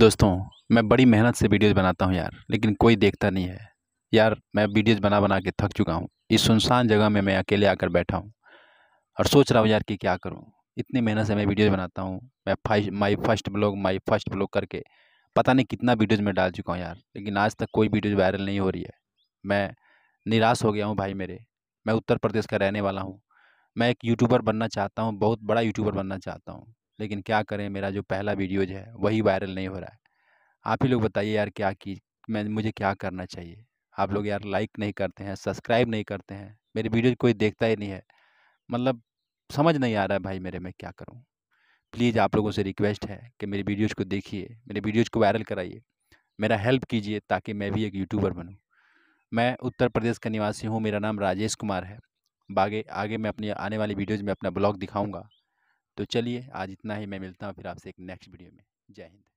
दोस्तों मैं बड़ी मेहनत से वीडियोज़ बनाता हूँ यार लेकिन कोई देखता नहीं है यार मैं वीडियोज़ बना बना के थक चुका हूँ इस सुनसान जगह में मैं अकेले आकर बैठा हूँ और सोच रहा हूँ यार कि क्या करूँ इतनी मेहनत से मैं वीडियोज़ बनाता हूँ मैं फाइ my first blog my first blog करके पता नहीं कितना वीडियोज़ में डाल चुका हूँ यार लेकिन आज तक कोई वीडियोज़ वायरल नहीं हो रही है मैं निराश हो गया हूँ भाई मेरे मैं उत्तर प्रदेश का रहने वाला हूँ मैं एक यूट्यूबर बनना चाहता हूँ बहुत बड़ा यूट्यूबर बनना चाहता हूँ लेकिन क्या करें मेरा जो पहला हाँ। वीडियोज है वही वायरल नहीं हो रहा है आप ही लोग बताइए यार क्या की मैं मुझे क्या करना चाहिए आप हाँ। लोग यार लाइक नहीं करते हैं सब्सक्राइब नहीं करते हैं मेरे वीडियो कोई देखता ही नहीं है मतलब समझ नहीं आ रहा है भाई मेरे में क्या करूँ प्लीज़ आप लोगों से रिक्वेस्ट है कि मेरे वीडियोज़ को देखिए मेरे वीडियोज़ को वायरल कराइए मेरा हेल्प कीजिए ताकि मैं भी एक यूट्यूबर बनूँ मैं उत्तर प्रदेश का निवासी हूँ मेरा नाम राजेश कुमार है बागे आगे मैं अपनी आने वाली वीडियोज़ में अपना ब्लॉग दिखाऊँगा तो चलिए आज इतना ही मैं मिलता हूँ फिर आपसे एक नेक्स्ट वीडियो में जय हिंद